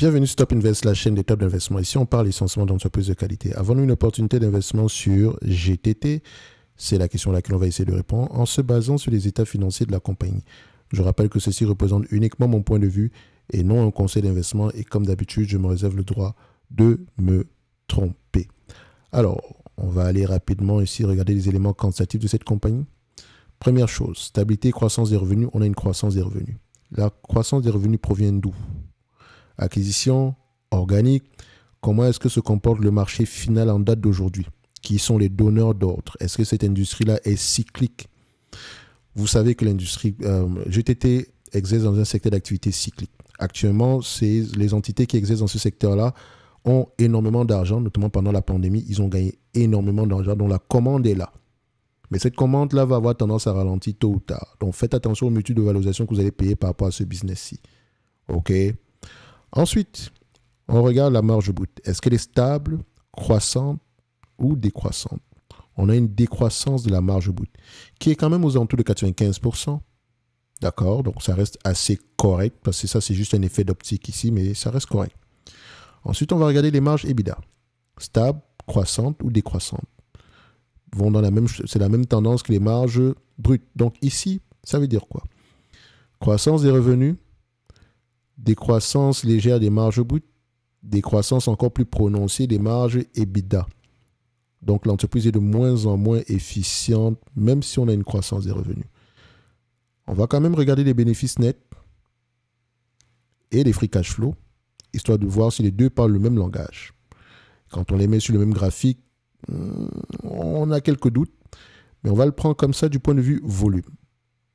Bienvenue Stop Invest, la chaîne des Top d'investissement. Ici, on parle licenciement d'entreprises de qualité. Avons-nous une opportunité d'investissement sur GTT C'est la question à laquelle on va essayer de répondre en se basant sur les états financiers de la compagnie. Je rappelle que ceci représente uniquement mon point de vue et non un conseil d'investissement. Et comme d'habitude, je me réserve le droit de me tromper. Alors, on va aller rapidement ici regarder les éléments quantitatifs de cette compagnie. Première chose, stabilité et croissance des revenus. On a une croissance des revenus. La croissance des revenus provient d'où acquisition, organique, comment est-ce que se comporte le marché final en date d'aujourd'hui Qui sont les donneurs d'ordre Est-ce que cette industrie-là est cyclique Vous savez que l'industrie euh, GTT exerce dans un secteur d'activité cyclique. Actuellement, les entités qui existent dans ce secteur-là ont énormément d'argent, notamment pendant la pandémie, ils ont gagné énormément d'argent, dont la commande est là. Mais cette commande-là va avoir tendance à ralentir tôt ou tard. Donc faites attention au mutu de valorisation que vous allez payer par rapport à ce business-ci. OK Ensuite, on regarde la marge brute. Est-ce qu'elle est stable, croissante ou décroissante On a une décroissance de la marge brute qui est quand même aux alentours de 95%. D'accord Donc ça reste assez correct parce que ça, c'est juste un effet d'optique ici, mais ça reste correct. Ensuite, on va regarder les marges EBITDA. Stable, croissante ou décroissante. Vont dans la même, c'est la même tendance que les marges brutes. Donc ici, ça veut dire quoi Croissance des revenus, décroissance légère des marges brutes, décroissance encore plus prononcée des marges EBITDA. Donc l'entreprise est de moins en moins efficiente, même si on a une croissance des revenus. On va quand même regarder les bénéfices nets et les free cash flow, histoire de voir si les deux parlent le même langage. Quand on les met sur le même graphique, hmm, on a quelques doutes, mais on va le prendre comme ça du point de vue volume.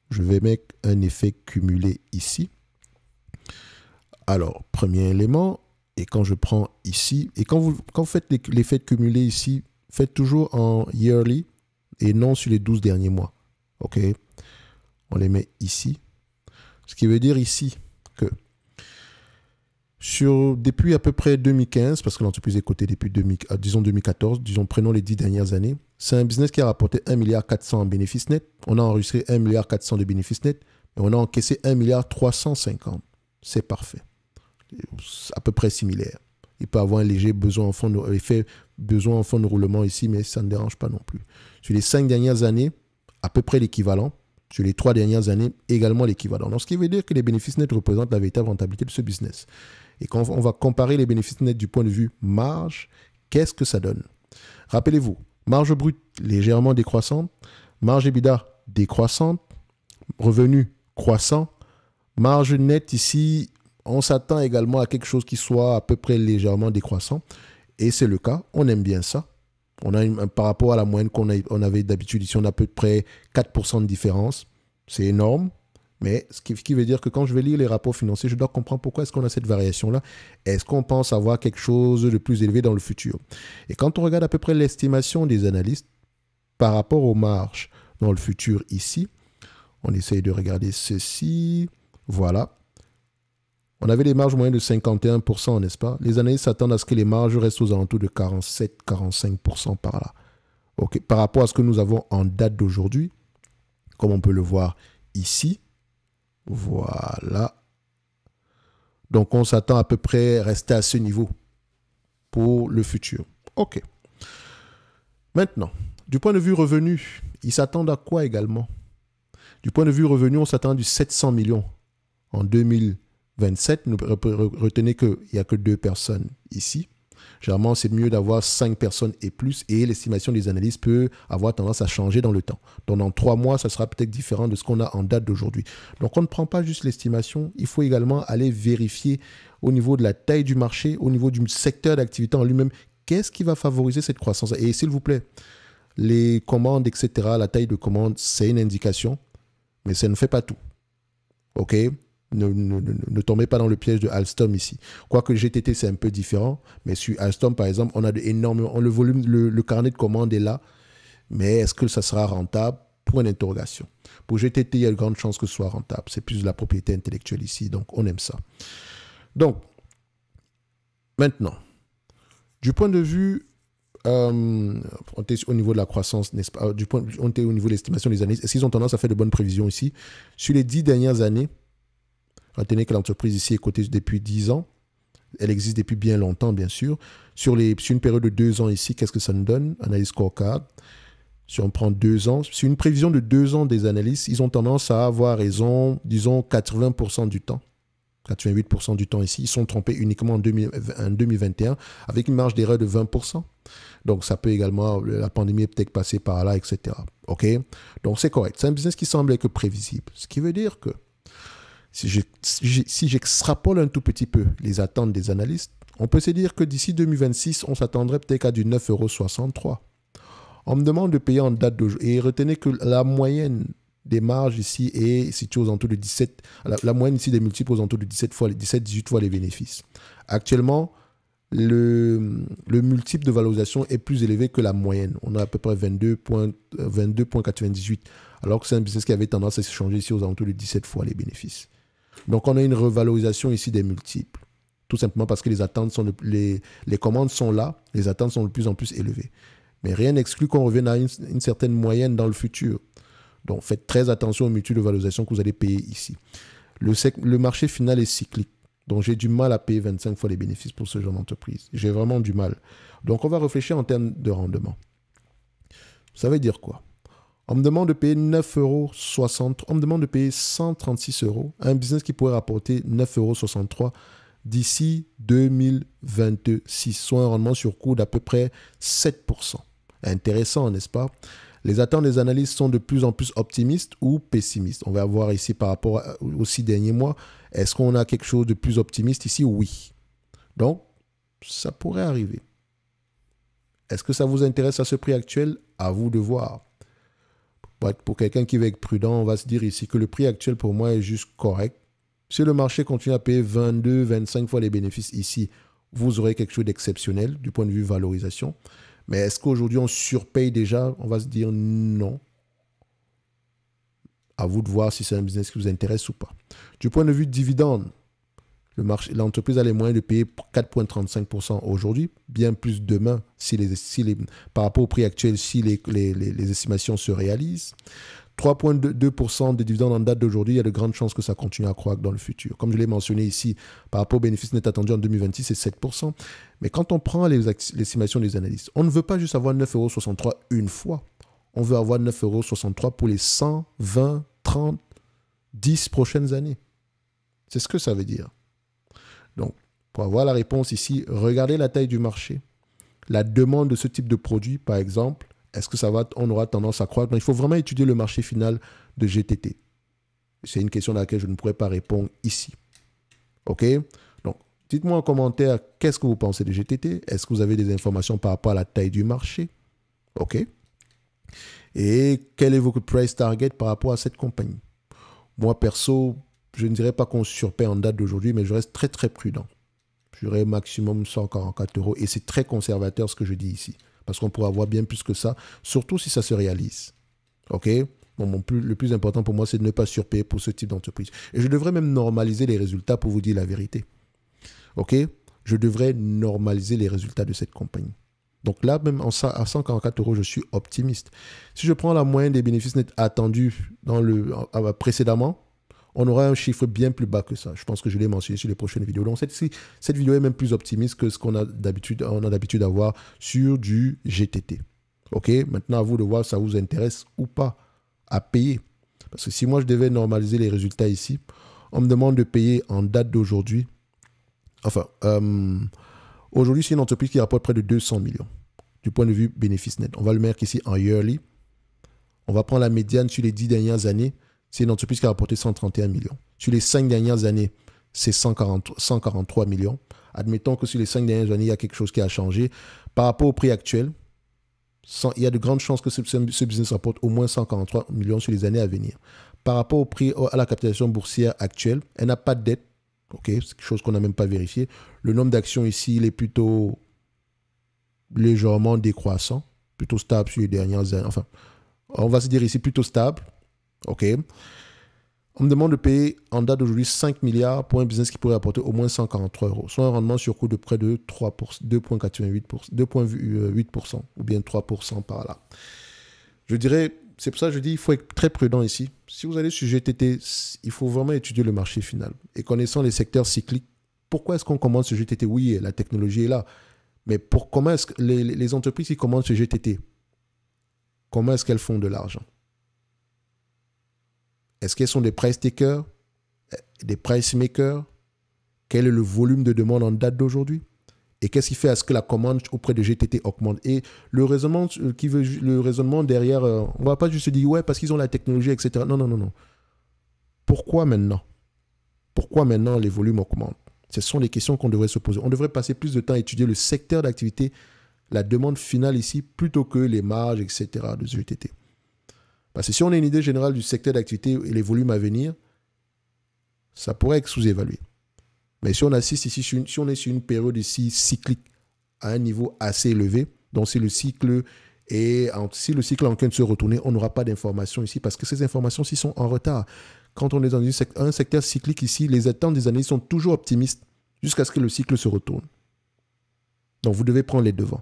Je vais mettre un effet cumulé ici. Alors, premier élément, et quand je prends ici, et quand vous, quand vous faites les, fêtes cumulées ici, faites toujours en yearly et non sur les 12 derniers mois. OK On les met ici. Ce qui veut dire ici que sur, depuis à peu près 2015, parce que l'entreprise est cotée depuis euh, disons 2014, disons prenons les 10 dernières années, c'est un business qui a rapporté 1,4 milliard en bénéfices net. On a enregistré 1,4 milliard de bénéfices nets, et on a encaissé un milliard. C'est parfait à peu près similaire. Il peut avoir un léger besoin en fond de, effet besoin en fond de roulement ici, mais ça ne dérange pas non plus. Sur les cinq dernières années, à peu près l'équivalent. Sur les trois dernières années, également l'équivalent. Donc, ce qui veut dire que les bénéfices nets représentent la véritable rentabilité de ce business. Et quand on va comparer les bénéfices nets du point de vue marge, qu'est-ce que ça donne Rappelez-vous, marge brute légèrement décroissante, marge EBITDA décroissante, revenu croissant, marge nette ici on s'attend également à quelque chose qui soit à peu près légèrement décroissant. Et c'est le cas. On aime bien ça. On a par rapport à la moyenne qu'on avait d'habitude ici, on a à peu près 4% de différence. C'est énorme. Mais ce qui, veut dire que quand je vais lire les rapports financiers, je dois comprendre pourquoi est-ce qu'on a cette variation-là. Est-ce qu'on pense avoir quelque chose de plus élevé dans le futur Et quand on regarde à peu près l'estimation des analystes par rapport aux marges dans le futur ici, on essaye de regarder ceci. Voilà. On avait les marges moyennes de 51%, n'est-ce pas Les analystes s'attendent à ce que les marges restent aux alentours de 47-45% par là. Par rapport à ce que nous avons en date d'aujourd'hui, comme on peut le voir ici, voilà. Donc on s'attend à peu près à rester à ce niveau pour le futur. OK. Maintenant, du point de vue revenu, ils s'attendent à quoi également Du point de vue revenu, on s'attend du 700 millions en 2020. 27, retenez qu'il n'y a que deux personnes ici. Généralement, c'est mieux d'avoir cinq personnes et plus, et l'estimation des analyses peut avoir tendance à changer dans le temps. dans trois mois, ça sera peut-être différent de ce qu'on a en date d'aujourd'hui. Donc, on ne prend pas juste l'estimation, il faut également aller vérifier au niveau de la taille du marché, au niveau du secteur d'activité en lui-même, qu'est-ce qui va favoriser cette croissance. Et s'il vous plaît, les commandes, etc., la taille de commandes, c'est une indication, mais ça ne fait pas tout. OK ne, tombez pas dans le piège de Alstom ici. Quoique GTT, c'est un peu différent, mais sur Alstom, par exemple, on a de énormément, le volume, le, carnet de commandes est là, mais est-ce que ça sera rentable Point d'interrogation. Pour GTT, il y a de grandes chances que ce soit rentable. C'est plus de la propriété intellectuelle ici, donc on aime ça. Donc, maintenant, du point de vue euh, on était au niveau de la croissance, n'est-ce pas euh, Du point, on était au niveau de l'estimation des années. Est-ce qu'ils ont tendance à faire de bonnes prévisions ici Sur les dix dernières années, Retenez que l'entreprise ici est cotée depuis 10 ans, elle existe depuis bien longtemps, bien sûr. Sur, les, une période de 2 ans ici, qu'est-ce que ça nous donne Analyse scorecard. Si on prend 2 ans, sur une prévision de 2 ans des analystes, ils ont tendance à avoir raison, disons, 80% du temps. 88% du temps ici, ils sont trompés uniquement en, en 2021 avec une marge d'erreur de 20%. Donc ça peut également, la pandémie est peut-être passée par là, etc. OK Donc c'est correct. C'est un business qui semble être prévisible. Ce qui veut dire que si j'extrapole un tout petit peu les attentes des analystes, on peut se dire que d'ici 2026, on s'attendrait peut-être à du 9,63 On me demande de payer en date d'aujourd'hui. Et retenez que la moyenne des marges ici est située aux alentours de 17. La, moyenne ici des multiples aux alentours de 17 fois, 17, 18 fois les bénéfices. Actuellement, le, multiple de valorisation est plus élevé que la moyenne. On a à peu près 22,98, euh, alors que c'est un business qui avait tendance à se changer ici aux alentours de 17 fois les bénéfices. Donc on a une revalorisation ici des multiples, tout simplement parce que les attentes sont les, commandes sont là, les attentes sont de plus en plus élevées. Mais rien n'exclut qu'on revienne à une, certaine moyenne dans le futur. Donc faites très attention aux multiples de valorisation que vous allez payer ici. Le, le marché final est cyclique. Donc j'ai du mal à payer 25 fois les bénéfices pour ce genre d'entreprise. J'ai vraiment du mal. Donc on va réfléchir en termes de rendement. Ça veut dire quoi on me demande de payer 9,60 euros. On me demande de payer 136 euros. Un business qui pourrait rapporter 9,63 euros d'ici 2026, soit un rendement sur coût d'à peu près 7%. Intéressant, n'est-ce pas Les attentes des analystes sont de plus en plus optimistes ou pessimistes. On va voir ici par rapport aux six derniers mois, est-ce qu'on a quelque chose de plus optimiste ici Oui. Donc, ça pourrait arriver. Est-ce que ça vous intéresse à ce prix actuel À vous de voir. Pour, quelqu'un qui veut être prudent, on va se dire ici que le prix actuel pour moi est juste correct. Si le marché continue à payer 22, 25 fois les bénéfices ici, vous aurez quelque chose d'exceptionnel du point de vue valorisation. Mais est-ce qu'aujourd'hui on surpaye déjà On va se dire non. À vous de voir si c'est un business qui vous intéresse ou pas. Du point de vue dividende, L'entreprise a les moyens de payer 4,35% aujourd'hui, bien plus demain si les, si les, par rapport au prix actuel si les, les, les estimations se réalisent. 3,2% des dividendes en date d'aujourd'hui, il y a de grandes chances que ça continue à croître dans le futur. Comme je l'ai mentionné ici, par rapport au bénéfice net attendu en 2026, c'est 7%. Mais quand on prend les estimations des analystes, on ne veut pas juste avoir 9,63 euros une fois. On veut avoir 9,63 euros pour les 120, 30, 10 prochaines années. C'est ce que ça veut dire. Donc, pour avoir la réponse ici, regardez la taille du marché. La demande de ce type de produit, par exemple, est-ce que ça va, on aura tendance à croître Il faut vraiment étudier le marché final de GTT. C'est une question à laquelle je ne pourrais pas répondre ici. OK Donc, dites-moi en commentaire qu'est-ce que vous pensez de GTT. Est-ce que vous avez des informations par rapport à la taille du marché OK Et quel est votre price target par rapport à cette compagnie Moi, perso, je ne dirais pas qu'on surpaie en date d'aujourd'hui, mais je reste très très prudent. Je maximum 144 euros. Et c'est très conservateur ce que je dis ici. Parce qu'on pourrait avoir bien plus que ça, surtout si ça se réalise. OK bon, plus, Le plus important pour moi, c'est de ne pas surpayer pour ce type d'entreprise. Et je devrais même normaliser les résultats pour vous dire la vérité. OK Je devrais normaliser les résultats de cette compagnie. Donc là, même en, à 144 euros, je suis optimiste. Si je prends la moyenne des bénéfices nets attendus dans le, euh, précédemment, on aura un chiffre bien plus bas que ça. Je pense que je l'ai mentionné sur les prochaines vidéos. Donc cette, cette vidéo est même plus optimiste que ce qu'on a d'habitude on a d'habitude à voir sur du GTT. OK Maintenant, à vous de voir si ça vous intéresse ou pas à payer. Parce que si moi, je devais normaliser les résultats ici, on me demande de payer en date d'aujourd'hui. Enfin, euh, aujourd'hui, c'est une entreprise qui rapporte près de 200 millions du point de vue bénéfice net. On va le mettre ici en yearly. On va prendre la médiane sur les 10 dernières années. C'est une entreprise qui a rapporté 131 millions. Sur les cinq dernières années, c'est 143 millions. Admettons que sur les cinq dernières années, il y a quelque chose qui a changé. Par rapport au prix actuel, il y a de grandes chances que ce, business rapporte au moins 143 millions sur les années à venir. Par rapport au prix, à la capitalisation boursière actuelle, elle n'a pas de dette. c'est quelque chose qu'on n'a même pas vérifié. Le nombre d'actions ici, il est plutôt légèrement décroissant, plutôt stable sur les dernières années. Enfin, on va se dire ici plutôt stable. OK On me demande de payer en date d'aujourd'hui 5 milliards pour un business qui pourrait apporter au moins 143 euros, soit un rendement sur coût de près de 2,8% euh, ou bien 3% par là. Je dirais, c'est pour ça que je dis, il faut être très prudent ici. Si vous allez sur GTT, il faut vraiment étudier le marché final. Et connaissant les secteurs cycliques, pourquoi est-ce qu'on commence ce GTT Oui, la technologie est là. Mais pour, comment est-ce que les, entreprises qui commandent ce GTT, comment est-ce qu'elles font de l'argent est-ce qu'elles sont des price takers, eh, des price makers Quel est le volume de demande en date d'aujourd'hui Et qu'est-ce qui fait à ce que la commande auprès de GTT augmente Et le raisonnement, qui veut, le raisonnement derrière, euh, on ne va pas juste se dire, ouais, parce qu'ils ont la technologie, etc. Non, non, non, non. Pourquoi maintenant Pourquoi maintenant les volumes augmentent Ce sont les questions qu'on devrait se poser. On devrait passer plus de temps à étudier le secteur d'activité, la demande finale ici, plutôt que les marges, etc. de GTT. Parce que si on a une idée générale du secteur d'activité et les volumes à venir, ça pourrait être sous-évalué. Mais si on assiste ici, si on est sur une période ici cyclique à un niveau assez élevé, donc si le cycle et si le cycle en train de se retourner, on n'aura pas d'informations ici parce que ces informations ci sont en retard. Quand on est dans un secteur cyclique ici, les attentes des années sont toujours optimistes jusqu'à ce que le cycle se retourne. Donc vous devez prendre les devants.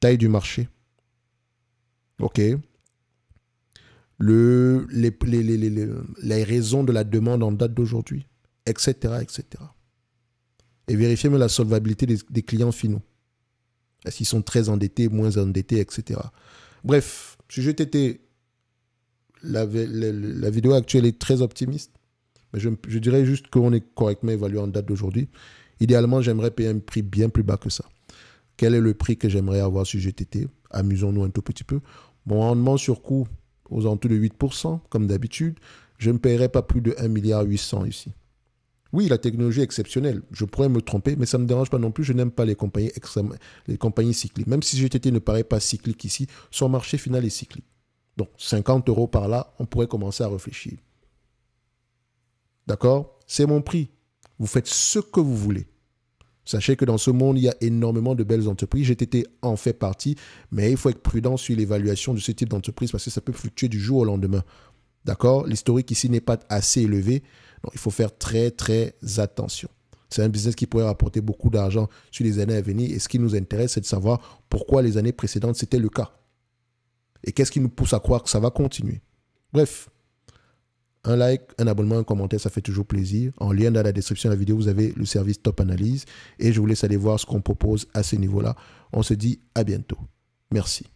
Taille du marché. OK le, les, les, les, les, raisons de la demande en date d'aujourd'hui, etc., etc. Et vérifier même la solvabilité des, des clients finaux. Est-ce qu'ils sont très endettés, moins endettés, etc. Bref, sujet TT, la, la, vidéo actuelle est très optimiste. Mais je, je dirais juste qu'on est correctement évalué en date d'aujourd'hui. Idéalement, j'aimerais payer un prix bien plus bas que ça. Quel est le prix que j'aimerais avoir sur GTT Amusons-nous un tout petit peu. Mon rendement sur coût, aux alentours de 8%, comme d'habitude, je ne paierai pas plus de 1,8 milliard ici. Oui, la technologie est exceptionnelle. Je pourrais me tromper, mais ça ne me dérange pas non plus. Je n'aime pas les compagnies, les compagnies cycliques. Même si GTT ne paraît pas cyclique ici, son marché final est cyclique. Donc 50 euros par là, on pourrait commencer à réfléchir. D'accord C'est mon prix. Vous faites ce que vous voulez. Sachez que dans ce monde, il y a énormément de belles entreprises. été en fait partie, mais il faut être prudent sur l'évaluation de ce type d'entreprise parce que ça peut fluctuer du jour au lendemain. D'accord L'historique ici n'est pas assez élevé. Donc, il faut faire très, très attention. C'est un business qui pourrait rapporter beaucoup d'argent sur les années à venir. Et ce qui nous intéresse, c'est de savoir pourquoi les années précédentes, c'était le cas. Et qu'est-ce qui nous pousse à croire que ça va continuer. Bref, un like, un abonnement, un commentaire, ça fait toujours plaisir. En lien dans la description de la vidéo, vous avez le service Top Analyse et je vous laisse aller voir ce qu'on propose à ce niveau-là. On se dit à bientôt. Merci.